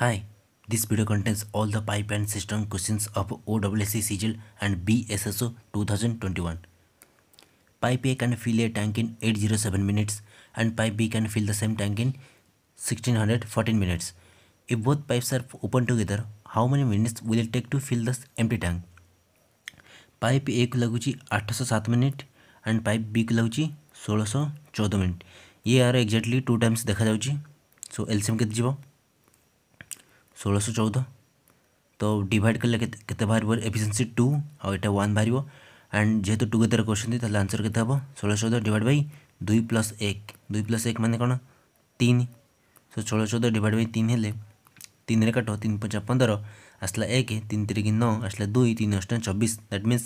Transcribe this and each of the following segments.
Hi, this video contains all the pipe and system questions of OWC Sigil and BSSO 2021. Pipe A can fill a tank in 807 minutes and pipe B can fill the same tank in 1614 minutes. If both pipes are open together, how many minutes will it take to fill the empty tank? Pipe A को लगुच आठ सौ सात minute and pipe B को लगुच षोलश चौदह minute ये यार एक्जाक्टली टू टाइम्स देखा जाऊँ सो एलसीएम के जीव ষোলোশো চৌদ তো ডিভাইড কলে কেতে বাহার এফিসিয়েন্সি টু আইটা ওয়ান বাহার অ্যান্ড যেহেতু টুগেদর করছেন তাহলে আনসর কেতে হব ষোলোশো চৌদ ডিভাইড বাই দুই প্লস এক দুই প্লস এক মানে কোণ তিন সো ষোলো চৌদ ডিভাইড বাই তিন হলে তিনের কাট তিন পঞ্চা পনেরো আসলা এক তিন তিরিকি ন আসলা দুই তিন অষ্টা চব্বিশ that means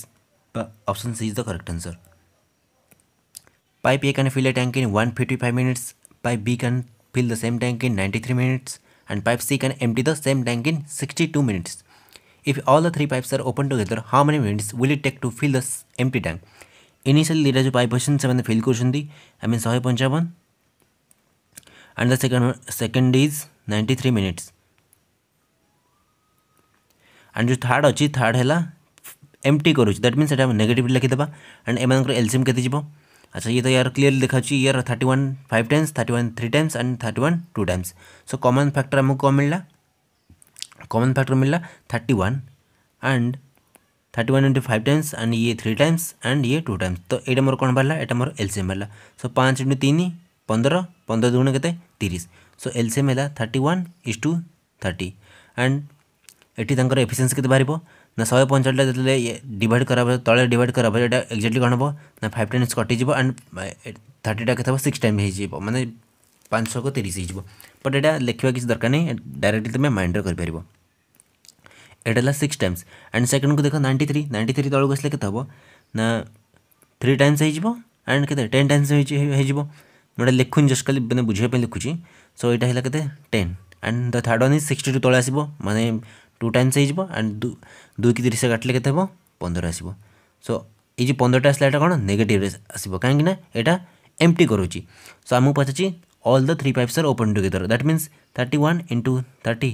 option C is the correct answer Pipe A can fill a tank in 155 minutes. Pipe B can fill the same tank in 93 minutes. and pipe C can empty the same tank in 62 minutes. If all the three pipes are open together, how many minutes will it take to fill the empty tank? Initially, there is pipe question seven fill question the I mean sorry punch one. And the second second is 93 minutes. And जो third अच्छी third है ला empty करुँच that means सेटा negative लिखिदेबा and एम LCM केते जीवो अच्छा ये तो यार क्लियर लिखा चाहिए यार thirty one five times thirty one three times and thirty one two times so common factor हमको कौन मिल रहा कॉमन फैक्टर मिलला रहा thirty one and thirty one into five times and ये थ्री टाइम्स एंड ये टू टाइम्स तो ये मोर कौन बाहर एटा मोर एलसीएम बाहर सो पाँच इंटू तीन पंद्रह पंद्रह दुगुण के सो एलसीएम है thirty one is two thirty and ଏଠି ତାଙ୍କର ଏଫିସିଏନ୍ସି କେତେ ବାହାରିବ ନା ଶହେ ପଇଁଚାଳିଶଟା ଯେତେବେଳେ ଡିଭାଇଡ଼ କରାହେବ ତଳେ ଡିଭାଇଡ଼ କରାହେବ ଏଇଟା ଏକ୍ଜାକ୍ଟଲି କ'ଣ ହେବ ନା ଫାଇଭ୍ ଟାଇମ୍ସ କଟିଯିବ ଆଣ୍ଡ ଥାର୍ଟିଟା କେତେ ହେବ ସିକ୍ସ ଟାଇମ୍ ହେଇଯିବ ମାନେ ପାଞ୍ଚଶହକୁ ତିରିଶ ହେଇଯିବ ବଟ୍ ଏଇଟା ଲେଖିବା କିଛି ଦରକାର ନାହିଁ ଡାଇରେକ୍ଟଲି ତୁମେ ମାଇଣ୍ଡରେ କରିପାରିବ ଏଇଟା ହେଲା ସିକ୍ସ ଟାଇମ୍ସ ଆଣ୍ଡ ସେକେଣ୍ଡକୁ ଦେଖ ନାଇଣ୍ଟି ଥ୍ରୀ ନାଇଣ୍ଟି ଥ୍ରୀ ତଳକୁ ଆସିଲେ କେତେ ହେବ ନା ଥ୍ରୀ ଟାଇମ୍ସ ହେଇଯିବ ଆଣ୍ଡ କେତେ ଟେନ୍ ଟାଇମ୍ସ ହେଇଯିବ ମୁଁ ଏଇଟା ଲେଖୁନି ଜଷ୍ଟ ଖାଲି ମାନେ ବୁଝିବା ପାଇଁ ଲେଖୁଛି ସୋ ଏଇଟା ହେଲା କେତେ ten and the third one is sixty two ତଳେ ଆସିବ ମାନେ ଟୁ ଟାଇମ୍ସ ହେଇଯିବ ଆଣ୍ଡ ଦୁଇକି ତିରିଶ କାଟିଲେ କେତେ ହେବ ପନ୍ଦର ଆସିବ ସୋ ଏଇ ଯେଉଁ ପନ୍ଦରଟା ଆସିଲା ଏଇଟା କ'ଣ ନେଗେଟିଭରେ ଆସିବ କାହିଁକିନା ଏଇଟା ଏମ୍ଟି କରୁଛି ସୋ ଆମକୁ ପଚାରୁଛି all the three pipes are open together that means thirty one into thirty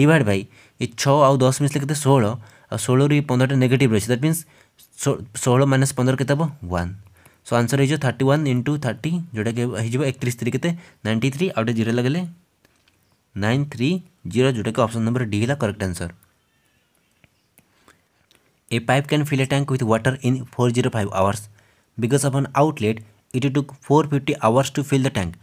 divide by ଏ ଛଅ ଆଉ ଦଶ ମିଶିଲେ କେତେ ଷୋହଳ ଆଉ ଷୋହଳରୁ ଏଇ ପନ୍ଦରଟା ନେଗେଟିଭ୍ ରହିଛି ଦ୍ୟାଟ୍ ମିନ୍ସ ଷୋହଳ ମାଇନସ୍ ପନ୍ଦର କେତେ ହେବ ୱାନ୍ ସୋ ଆନ୍ସର୍ ହେଇଯିବ ଥାର୍ଟି ୱାନ୍ ଇଣ୍ଟୁ ଥାର୍ଟି ଯେଉଁଟାକି ହେଇଯିବ ଏକତିରିଶ ଥ୍ରୀ କେତେ ନାଇଣ୍ଟି ଥ୍ରୀ ଆଉ ଗୋଟେ ଜିରୋ ଲଗେଇଲେ नाइन थ्री जीरो जोटा कि अप्सन नंबर डी है correct answer A pipe can fill a tank with water in four zero five hours because of an outlet it took four fifty hours to fill the tank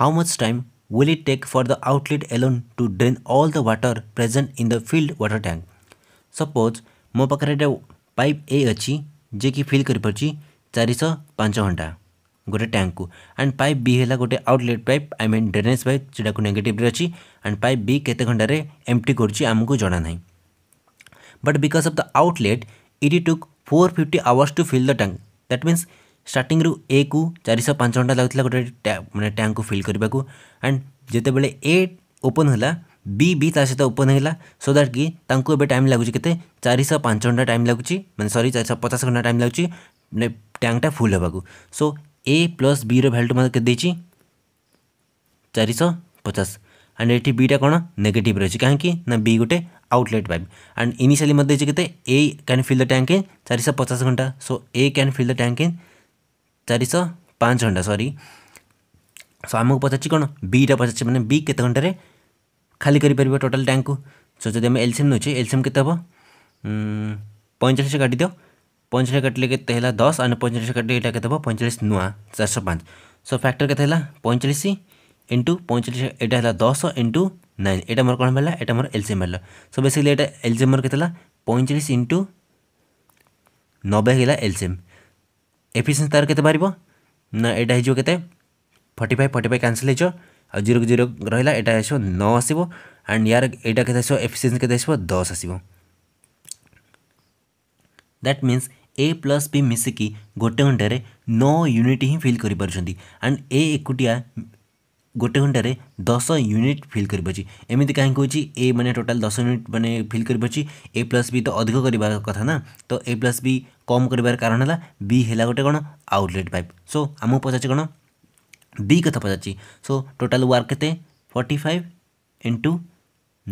how much time will it take for the outlet alone to drain all the water present in the filled water tank suppose मो पाखे pipe ए अच्छी जे कि fill कर चारिश पांच घंटा ଗୋଟେ ଟ୍ୟାଙ୍କକୁ and pipe B ହେଲା ଗୋଟେ outlet pipe I mean drainage pipe ଯେଉଁଟାକୁ ନେଗେଟିଭ୍ରେ ଅଛି ଆଣ୍ଡ ପାଇପ୍ ବି କେତେ ଘଣ୍ଟାରେ ଏମ୍ଟି କରୁଛି ଆମକୁ ଜଣାନାହିଁ but because of the outlet it took four fifty hours to fill the tank that means ଷ୍ଟାର୍ଟିଂରୁ ଏକୁ ଚାରିଶହ ପାଞ୍ଚ ଘଣ୍ଟା ଲାଗୁଥିଲା ଗୋଟେ ମାନେ ଟ୍ୟାଙ୍କକୁ ଫିଲ୍ କରିବାକୁ ଆଣ୍ଡ ଯେତେବେଳେ ଏ ଓପନ୍ ହେଲା ବି ବି ତା ସହିତ ଓପନ୍ ହେଲା ସୋ ଦ୍ୟାଟ୍ କି ତାଙ୍କୁ ଏବେ ଟାଇମ୍ ଲାଗୁଛି କେତେ ଚାରିଶହ ପାଞ୍ଚ ଘଣ୍ଟା ଟାଇମ୍ ଲାଗୁଛି ମାନେ ସରି ଚାରିଶହ ପଚାଶ ଘଣ୍ଟା ଟାଇମ୍ ଲାଗୁଛି ମାନେ ଟ୍ୟାଙ୍କଟା ଫୁଲ୍ ହେବାକୁ so A plus B value मैं दे चार पचास एंड ये बीटा कौन नेगेट रही है कहीं बी गोटे आउटलेट पाइप एंड इनिशियली मत कैसे A can fill the tank in चार पचास घंटा so A can fill the tank in चार पाँच घंटा सरी सो आमको पचार कौन बीटा पचार मैंने बी के घंटे खाली कर टोटाल टैंक को सो जब एलसीएम नौ एलसीएम के पैंचाश काट ପଇଁଚାଳିଶ କାଟିଲେ କେତେ ହେଲା ଦଶ ଆଉ ପଇଁଚାଳିଶ କାଟିଲେ ଏଇଟା କେତେ ହେବ ପଇଁଚାଳିଶ ନୂଆ ଚାରିଶହ ପାଞ୍ଚ ସୋ ଫ୍ୟାକ୍ଟର କେତେ ହେଲା ପଇଁଚାଳିଶ ଇଣ୍ଟୁ ପଇଁଚାଳିଶ ଏଇଟା ହେଲା ଦଶ ଇଣ୍ଟୁ ନାଇନ୍ ଏଇଟା ମୋର କ'ଣ ହେଲା ଏଇଟା ମୋର ଏଲ୍ସିଏମ୍ ହେଲା ସୋ ବେସିକାଲି ଏଇଟା ଏଲ୍ସିଏମ୍ ମୋର କେତେ ହେଲା ପଇଁଚାଳିଶ ଇଣ୍ଟୁ ନବେ ହେଲା ଏଲ୍ସିଏମ୍ ଏଫିସିଏନ୍ସି ତା'ର କେତେ ବାହାରିବ ନା ଏଇଟା ହେଇଯିବ କେତେ forty five forty five cancel ହେଇଯିବ ଆଉ ଜିରୋକୁ ଜିରୋ ରହିଲା ଏଇଟା ଆସିବ ନଅ ଆସିବ ଆଣ୍ଡ ୟାର ଏଇଟା କେତେ ଆସିବ ଏଫିସିଏନ୍ସି କେତେ ଆସିବ ଦଶ ଆସିବ that means A plus B ମିଶିକି ଗୋଟେ ଘଣ୍ଟାରେ ନଅ ୟୁନିଟ୍ ହିଁ ଫିଲ୍ କରିପାରୁଛନ୍ତି ଆଣ୍ଡ ଏ ଏକୁଟିଆ ଗୋଟେ ଘଣ୍ଟାରେ ଦଶ ୟୁନିଟ୍ ଫିଲ୍ କରିପାରୁଛି ଏମିତି କାହିଁକି ହେଉଛି ଏ ମାନେ ଟୋଟାଲ୍ ଦଶ ୟୁନିଟ୍ ମାନେ ଫିଲ୍ କରିପାରୁଛି ଏ ପ୍ଲସ୍ ବି ତ ଅଧିକ କରିବା କଥା ନା ତ ଏ ପ୍ଲସ୍ ବି କମ୍ କରିବାର କାରଣ ହେଲା ବି ହେଲା ଗୋଟେ କ'ଣ ଆଉଟଲେଟ୍ ପାଇପ୍ ସୋ ଆମକୁ ପଚାରୁଛି କ'ଣ ବି କଥା ପଚାରୁଛି ସୋ ଟୋଟାଲ୍ ୱାର୍କ କେତେ forty five into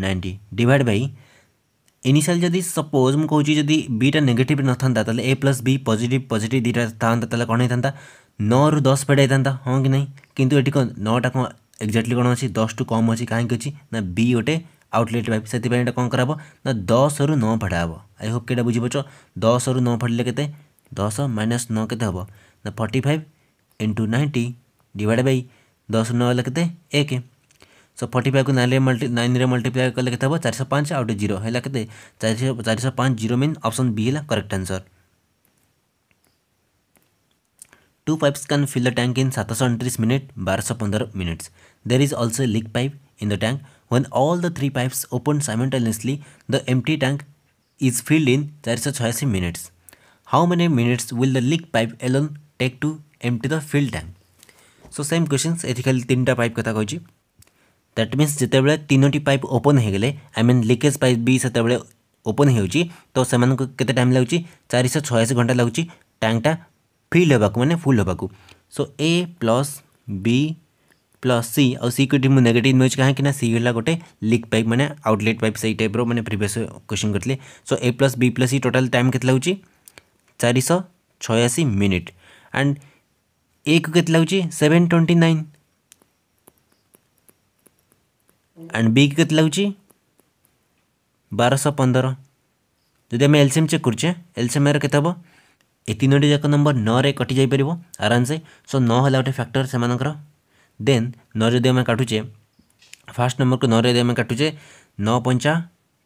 ninety divide by initial যদি সপোজ মু কৌছি যদি বিটা নেগেটিভ নথান্তা তাহলে A plus B positive positive দুইটা থাকা তাহলে কোণ হয়ে নু দশ পেড হয়ে হ্যাঁ কি না কিন্তু এটি কোণ নটা কোণ এক্জাক্টলি কোণ অছি দশ টু কম অছি কাহি অছি না বি গোটে আউটলেট পাইপ সেইপাই এটা কম করা হব না দশ রু ন ফাড়া হব আই হোপ কি এটা বুঝিপারছ দশ রু ন ফাড়লে কেতে দশ মাইনাস ন কেতে হব না forty five into ninety divide by দশ ন হলে কেতে এক सो फर्टी फाइव को नाइन मल्ट नाइन मल्टीप्लाई कले कहते चार शौ पाँच आउट जीरो है चार चार शौ पाँच जीरो मेन अप्सन बी है correct answer two pipes can fill the tank in सात सौ अंतरीस मिनट बारह सौ पंद्रह minutes there is also leak pipe in the tank when all the three pipe open simultaneously the empty tank is filled in चार सौ छयासी minutes how many minutes will the leak pipe alone take to empty the filled tank so same question खाली तीन type कथा कहूँगी that means যেতবে তিনোটি pipe open হয়ে গেলে I mean leakage pipe B সেতবে ওপন হচ্ছে তো সে কেতে টাইম লাগুচি চারিশ ছয়াশি ঘন্টা লাগুচি ট্যাঙ্কটা ফিল হওয়া মানে ফুল হওয়া so A plus B plus C आउ सी को मुझे नेगेटिव नोज कहीं सी है गोटे लिक पाइप मैंने आउटलेट पाइप से टाइप मैंने प्रिवियस क्वेश्चन करते so A plus B plus C total time के चार चारिश छयाशी मिनिट एंड ए को के लगे सेवेन ट्वेंटी नाइन ଆଣ୍ଡ ବିକି କେତେ ଲାଗୁଛି ବାରଶହ ପନ୍ଦର ଯଦି ଆମେ ଏଲସିଏମ୍ ଚେକ୍ କରୁଛେ ଏଲସିଏମ୍ର କେତେ ହେବ ଏ ତିନୋଟି ଯାକ ନମ୍ବର ନଅରେ କଟି ଯାଇପାରିବ ଆରାମସେ ସୋ ନଅ ହେଲା ଗୋଟେ ଫ୍ୟାକ୍ଟର ସେମାନଙ୍କର ଦେନ୍ ନଅ ଯଦି ଆମେ କାଟୁଛେ ଫାର୍ଷ୍ଟ ନମ୍ବରକୁ ନଅରେ ଯଦି ଆମେ କାଟୁଛେ ନଅ ପଞ୍ଚା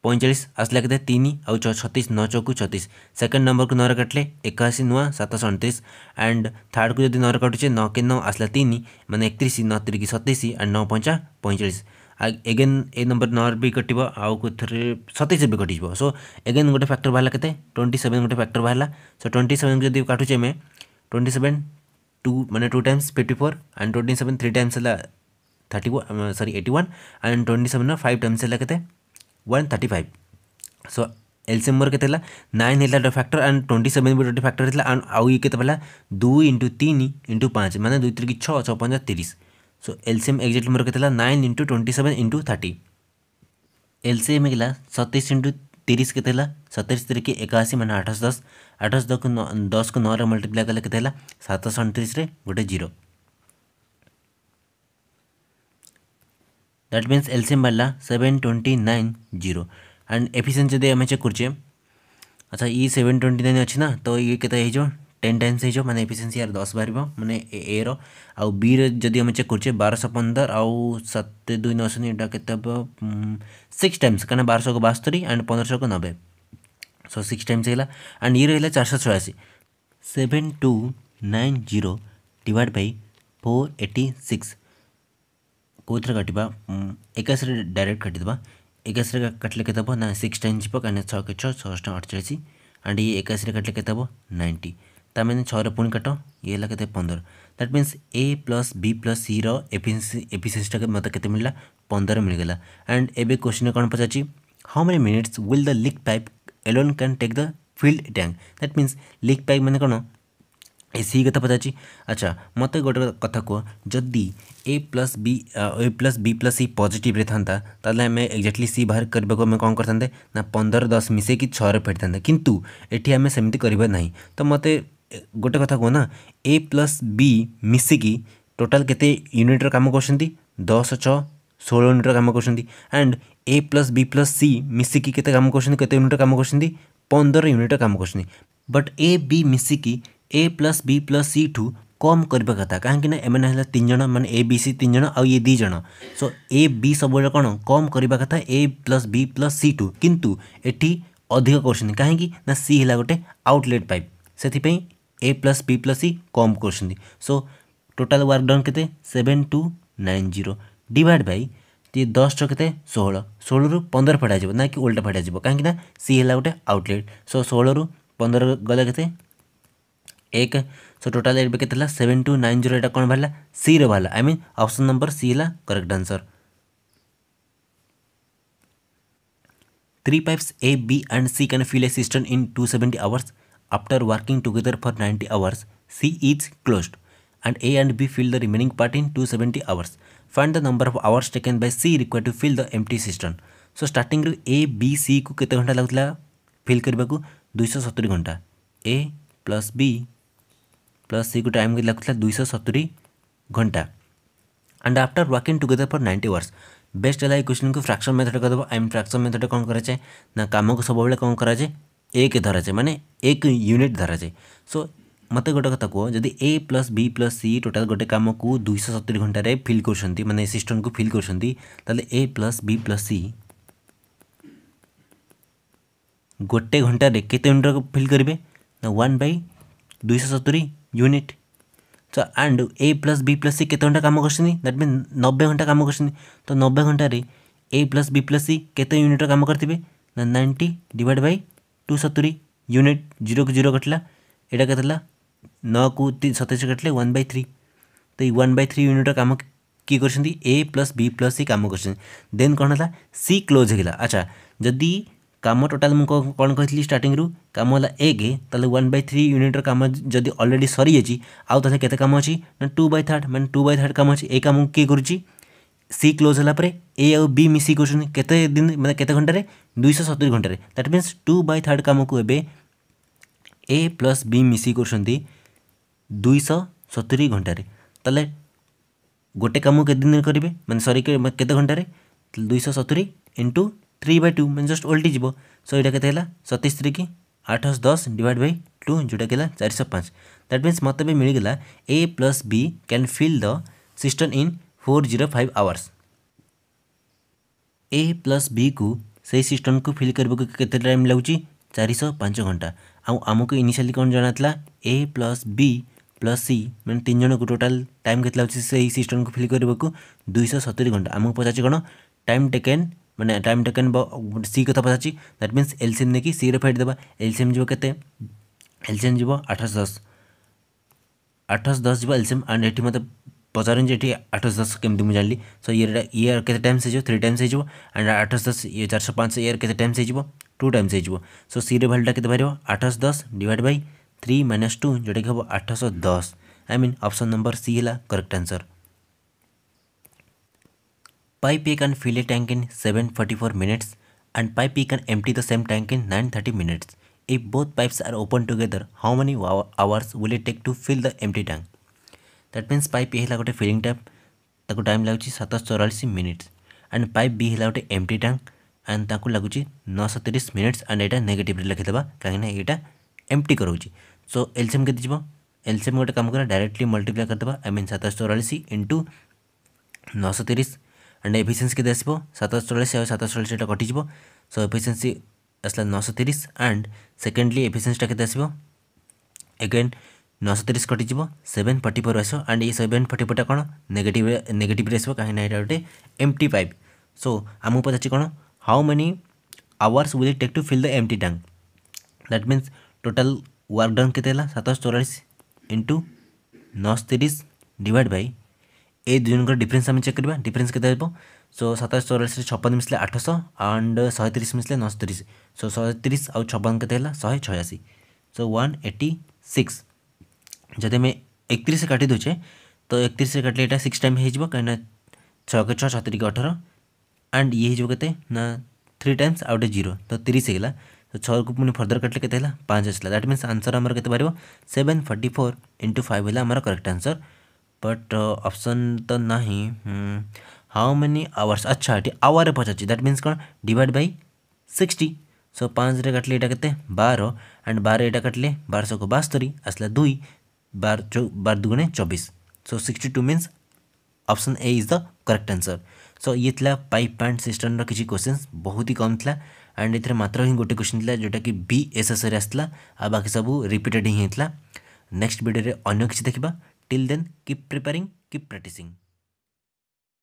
ପଇଁଚାଳିଶ ଆସିଲା କେତେ ତିନି ଆଉ ଛତିଶ ନଅ ଚଉକୁ ଛତିଶ ସେକେଣ୍ଡ ନମ୍ବରକୁ ନଅରେ କାଟିଲେ ଏକାଅଶୀ ନୂଆ ସାତଶହ ଅଣତିରିଶ ଆଣ୍ଡ ଥାର୍ଡ଼କୁ ଯଦି ନଅରେ କାଟୁଛେ ନଅ କେ ନଅ ଆସିଲା ତିନି ମାନେ ଏକତିରିଶ ନଅ ତିରିକି ସତେଇଶ ଆଣ୍ଡ ନଅ ପଞ୍ଚା ପଇଁଚାଳିଶ एगेन ए नंबर नर भी कटो आउ कौरे सतैश भी कटिज सो एगेन गोटे फैक्टर बाहर के ट्वेंटी सेवेन गोटे फैक्टर बाहर सो ट्वेंटी सेवेन जब काटू आम ट्वेंटी सेवेन टू मैंने two times fifty four and twenty seven three times है thirty three eighty one and twenty seven five times है कैसे one thirty five so LCM मोर के नाइन है फैक्टर एंड ट्वेंटी सेवेन भी गोटे factor है एंड आउ ये के दुई इंटु तीन इंटु पाँच मैंने दुई तरीके छः छः पंजा तीस सो एलसीएम एक्झॅक्ट नंबर घेतला nine into twenty seven into thirty LCM C सतैश इंटु तीस के सत्ताईस तरीके एकाशी मैंने आठश दस आठश दस दस को नौ रे मल्टीप्लाय कले के सतश अणतीस गोटे जीरो दैट मीन्स एलसीएम बाहर seven twenty nine zero and efficiency जब आम चेक करे अच्छा ई सेवेन ट्वेंटी नाइन अच्छी ना तो ये के टेन्टेन्स हो मैंने एफिसीयसी दस बाहर मैंने ए रो आउ बी जी आम चेक करे बारश पंदर आउ सत दुई नौ शून्य के सिक्स टाइम्स कहीं बारश को बास्तरी एंड पंद्रह को नबे सो सिक्स टाइम्स होगा एंड ई रहा चार शौ छयासी seven two nine zero divide by four eighty six कौन थे काटा एकाशे डायरेक्ट काटिद एकाशे काटिले के सिक्स टाइम जी कहीं छः के छः छः अठचाई एंड ये एकाशे काटिले के नाइंटी तम छ पुणी काट ये के पंदर that means A plus B plus C रफिसीयसीटा मत के मिलला पंदर मिल मिलगला एंड ए क्वेश्चन कौन पचार how many minutes will the leak pipe alone can take the filled tank that means leak pipe मैंने कौन ए सी कथा पचार अच्छा मत गोटे कथ कह जदि A plus B A plus B plus C positive था आम एक्जाक्टली सी बाहर करने को कौन करते ना पंदर दस मिसेक छः फेटे था कितु ये आम सेम करना तो मत गोटे कथा कहना ए प्लस बी मिसिकी टोटाल के यूनिट्र कम कर दस छः षोल यूनिट्र कम कर and A plus B plus C मिसिकी के कम करते यूनिट्र कम कर पंदर यूनिट्र कम कर बट ए बी मिसिकी A plus B plus C ठू कम करने कथा कहीं तीन जन मैंने ए बी सी तीन जन आई दीज सो ए बी सब कौन कम करने कथा A plus B plus C टू कितु ये अधिक कर सी है गोटे आउटलेट पाइप से A plus B plus C कम कर सो टोटाल वर्क डन के seven two nine zero divide by ये दस टे षोह षोह रु पंदर फेटा जाए ना कि ओल्टा फेटा जाए कहीं सी है गोटे आउटलेट सो षोह रु पंदर गले के एक सो टोटाल के सेवेन टू नाइन जीरो कौन बाहर सी रहा I mean option number C है correct answer three pipes A B and C can fill a system in two seventy hours After working together for 90 hours, C is closed and A and B fill the remaining part in 270 hours. Find the number of hours taken by C required to fill the empty system. So starting ରୁ A, B, C को केते घंटा लगुला fill करबा को 270 घंटा A plus B plus C को time लगुला 270 घंटा and after working together for 90 hours best है क्वेश्चन को फ्रैक्शन मेथड करदेव आई एम फ्रैक्शन मेथड कौन कराए ना कम को सब बेले कौन कराए ଏକ ଧରାଯାଏ ମାନେ ଏକ ୟୁନିଟ୍ ଧରାଯାଏ ସୋ ମୋତେ ଗୋଟେ କଥା କୁହ ଯଦି A plus B plus C total ଗୋଟେ କାମକୁ ଦୁଇଶହ ସତୁରି ଘଣ୍ଟାରେ ଫିଲ୍ କରୁଛନ୍ତି ମାନେ ସିଷ୍ଟମ୍କୁ ଫିଲ୍ କରୁଛନ୍ତି ତାହେଲେ A plus B plus C ଗୋଟେ ଘଣ୍ଟାରେ କେତେ ୟୁନିଟ୍ ଫିଲ୍ କରିବେ ନା ୱାନ୍ ବାଇ ଦୁଇଶହ ସତୁରି ୟୁନିଟ୍ ତ and A plus B plus C କେତେ ଘଣ୍ଟା କାମ କରିଛନ୍ତି ଦ୍ୟାଟ୍ ମିନ୍ ନବେ ଘଣ୍ଟା କାମ କରିଛନ୍ତି ତ ନବେ ଘଣ୍ଟାରେ A plus B plus C କେତେ ୟୁନିଟ୍ର କାମ କରିଥିବେ ନା ନାଇଣ୍ଟି ଡିଭାଇଡ଼ ବାଇ ଟୁ ସତୁରି ୟୁନିଟ୍ ଜିରୋକୁ ଜିରୋ କଟିଲା ଏଇଟା କେତେଥିଲା ନଅକୁ ସତେଇଶ କାଟିଲେ ୱାନ୍ ବାଇ ଥ୍ରୀ ତ ଏଇ ୱାନ୍ ବାଇ ଥ୍ରୀ ୟୁନିଟ୍ର କାମ କିଏ କରିଛନ୍ତି A plus B plus C କାମ କରିଛନ୍ତି ଦେନ୍ କ'ଣ ହେଲା ସି କ୍ଲୋଜ୍ ହେଇଗଲା ଆଚ୍ଛା ଯଦି କାମ ଟୋଟାଲ୍ ମୁଁ କ'ଣ କହିଥିଲି ଷ୍ଟାର୍ଟିଂରୁ କାମ ହେଲା ଏକ ତାହେଲେ ୱାନ୍ ବାଇ ଥ୍ରୀ ୟୁନିଟ୍ର କାମ ଯଦି ଅଲରେଡ଼ି ସରିଯାଇଛି ଆଉ ତାହେଲେ କେତେ କାମ ଅଛି ନା ଟୁ ବାଇ ଥାର୍ଡ଼ ମାନେ ଟୁ ବାଇ ଥାର୍ଡ଼ କାମ ଅଛି ଏ କାମକୁ କିଏ କରୁଛି सी क्लोज हलापर ए आउ बी मिसिक कर दिन मैं केते घंटे दुईश सतुरी घंटे that means two by third कम को ए प्लस बी मिस कर दुईश सतुरी घंटे तेल गोटे कम के दिन करेंगे मैं सरी के घंटे दुईश सतुरी इंटू थ्री बै टू मैं जस्ट ओल्टी जीव सो यहाँ के सतीश की आठश दस डिवाइड बै टू जोटा कि चार शौ पाँच दैट मीन्स मत भी मिलगला A plus B can fill the system in four zero five hours A plus B को से सिस्टम को फिल करने को टाइम टाइम चार चारिश पांच घंटा आमको इनिशियाली कौन जनाला A plus B plus C मैंने तीन जन को टोटाल टाइम के लगे सिस्टम को फिल करने को दुईश सतुरी घंटा आमको पचार कौन टाइम टेकेन मैंने टाइम टेकेन सी कथ पचार दैट मीनस एलसीएम देखिए सी रेफाइट देवा एलसीएम जी के एलसीएम जी आठश दस आठश दस जी एलसीएम एंड ये मतलब पचार आठश दस के जानी सो इयर के टाइम्स हो थ्री टाइम्स हो आठ दस ये चार सौ पाँच इयर के टाइम्स हो टू टाइम्स हो सो सी रैल्यूटा के बाहर आठश दस divide by three minus two जोटा कि हम आठश दस I mean option number C है correct answer pipe P can fill a tank in seven forty four minutes and pipe P can एम the same tank in nine thirty minutes if both pipes are open together how many hours will it take to fill the empty tank that means pipe A है गोटे filling tap ताको time लगुच सातश चौरास minutes and pipe B है गोटे M empty tank and ताको लगुच नौश तीस मिनिट्स एंड यहाँ नेगेटिव लिखिदेवा कहीं यहाँ एम टी करोच सो एलसीएम के एलसीएम गोटे कम कर डायरेक्टली मल्टीप्लाई करदे आई मीन सातश चौरास इंटू नौश तीस एंड एफिसीयसी के आसो सातश चौरास और सातश चौरास यहाँ कटिज सो एफिसीयसी आसला नौश तीस एंड सेकेंडली एफिसीयसीटा के आसो एगेन নশো তিরিশ কটিযোগ সেভেন ফর্টি ফোর আসব আন্ড এই সেভেন ফর্টি ফোরটা কোণ নেগেটিভ নেগেটিভরে আসব কাহিঁকি না এটা গোটে এমটি পাইপ সো আমি পচারছি কোণ how many hours will it take to fill the empty tank that means total work done কেতে হল সাতশো চৌরাশ ইন্টু নশো তিরিশ ডিভাইড বাই এই দুজনকৰ ডিফরেন্স আমি চেক কৰিব ডিফরেন্স কেতে হ'ব সো সাতশ চৌরাশি ছপন মিশলে আঠশ আন্ড শহে তিরিশ মিশলে নশো তিরিশ সো শহে তিরিশ আৰু ছপন কেতে হল শহে ছয়াশী সো ওৱান এইটি সিক্স जदि मैं एक तीस काटि दूचे तो एक तीस काटे यहाँ सिक्स टाइम हो छः छके छः छतरी अठर एंड ये ना थ्री टाइम्स आउट जीरो तो तीस होगा तो छः को पुणी फर्दर काटे के पाँच आसला दैट मीनस आंसर आम के बाहर seven forty four into five है करेक्ट आंसर बट ऑप्शन तो नहीं हाउ मेनि आवर्स अच्छा ये आवर में पचार दैट मीनस कौन डिवाइड बै सिक्सटी सो पाँच काटले ये बार एंड बार ये काटले बारश को बास्तरी आसला दुई बार चौ बार दुगुने चौबीस so sixty two means option A is the correct answer so ये पाइप पैंट सिस्टम किसी क्वेश्चन बहुत ही कम था एंड ए मात्र हिं गोटे क्वेश्चन था जोटा कि बी एस आसला आ बाकी सब रिपीटेड हिं नेक्स्ट भिडियो अन्य किसी देखा till then keep preparing keep practising